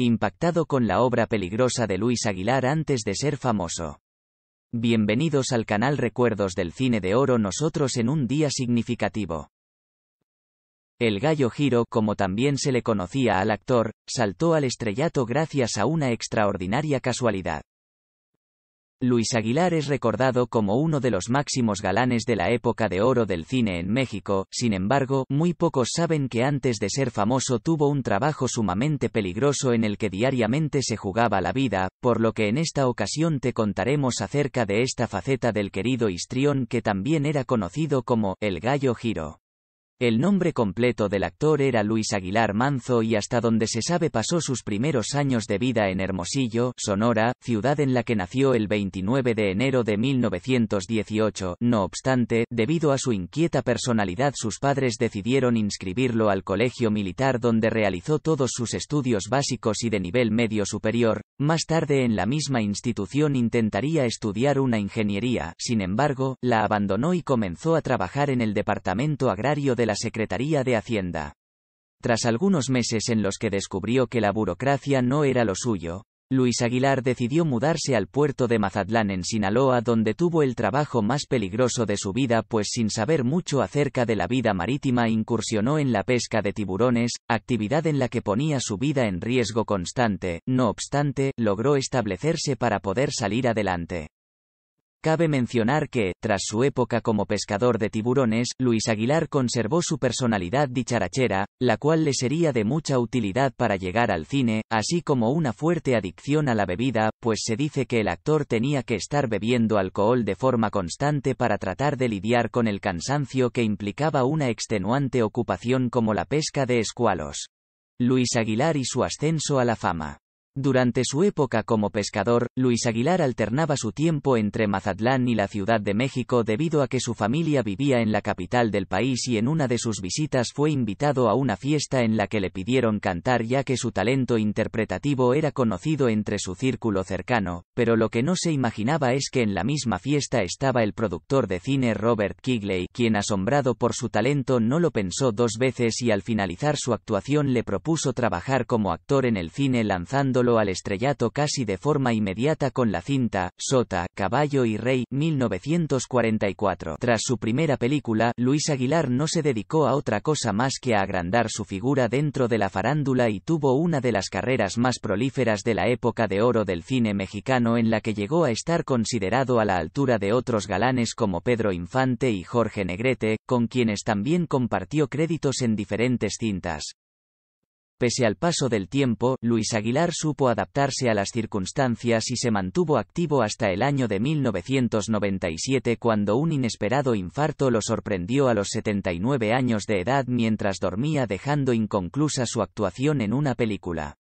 impactado con la obra peligrosa de Luis Aguilar antes de ser famoso. Bienvenidos al canal Recuerdos del Cine de Oro Nosotros en un día significativo. El gallo Giro, como también se le conocía al actor, saltó al estrellato gracias a una extraordinaria casualidad. Luis Aguilar es recordado como uno de los máximos galanes de la época de oro del cine en México, sin embargo, muy pocos saben que antes de ser famoso tuvo un trabajo sumamente peligroso en el que diariamente se jugaba la vida, por lo que en esta ocasión te contaremos acerca de esta faceta del querido histrión que también era conocido como el gallo giro. El nombre completo del actor era Luis Aguilar Manzo y hasta donde se sabe pasó sus primeros años de vida en Hermosillo, Sonora, ciudad en la que nació el 29 de enero de 1918. No obstante, debido a su inquieta personalidad sus padres decidieron inscribirlo al colegio militar donde realizó todos sus estudios básicos y de nivel medio superior, más tarde en la misma institución intentaría estudiar una ingeniería, sin embargo, la abandonó y comenzó a trabajar en el Departamento Agrario de la Secretaría de Hacienda. Tras algunos meses en los que descubrió que la burocracia no era lo suyo, Luis Aguilar decidió mudarse al puerto de Mazatlán en Sinaloa donde tuvo el trabajo más peligroso de su vida pues sin saber mucho acerca de la vida marítima incursionó en la pesca de tiburones, actividad en la que ponía su vida en riesgo constante, no obstante, logró establecerse para poder salir adelante. Cabe mencionar que, tras su época como pescador de tiburones, Luis Aguilar conservó su personalidad dicharachera, la cual le sería de mucha utilidad para llegar al cine, así como una fuerte adicción a la bebida, pues se dice que el actor tenía que estar bebiendo alcohol de forma constante para tratar de lidiar con el cansancio que implicaba una extenuante ocupación como la pesca de escualos. Luis Aguilar y su ascenso a la fama. Durante su época como pescador, Luis Aguilar alternaba su tiempo entre Mazatlán y la Ciudad de México debido a que su familia vivía en la capital del país y en una de sus visitas fue invitado a una fiesta en la que le pidieron cantar ya que su talento interpretativo era conocido entre su círculo cercano, pero lo que no se imaginaba es que en la misma fiesta estaba el productor de cine Robert Kigley, quien asombrado por su talento no lo pensó dos veces y al finalizar su actuación le propuso trabajar como actor en el cine lanzando al estrellato casi de forma inmediata con la cinta, Sota, Caballo y Rey, 1944. Tras su primera película, Luis Aguilar no se dedicó a otra cosa más que a agrandar su figura dentro de la farándula y tuvo una de las carreras más prolíferas de la época de oro del cine mexicano en la que llegó a estar considerado a la altura de otros galanes como Pedro Infante y Jorge Negrete, con quienes también compartió créditos en diferentes cintas. Pese al paso del tiempo, Luis Aguilar supo adaptarse a las circunstancias y se mantuvo activo hasta el año de 1997 cuando un inesperado infarto lo sorprendió a los 79 años de edad mientras dormía dejando inconclusa su actuación en una película.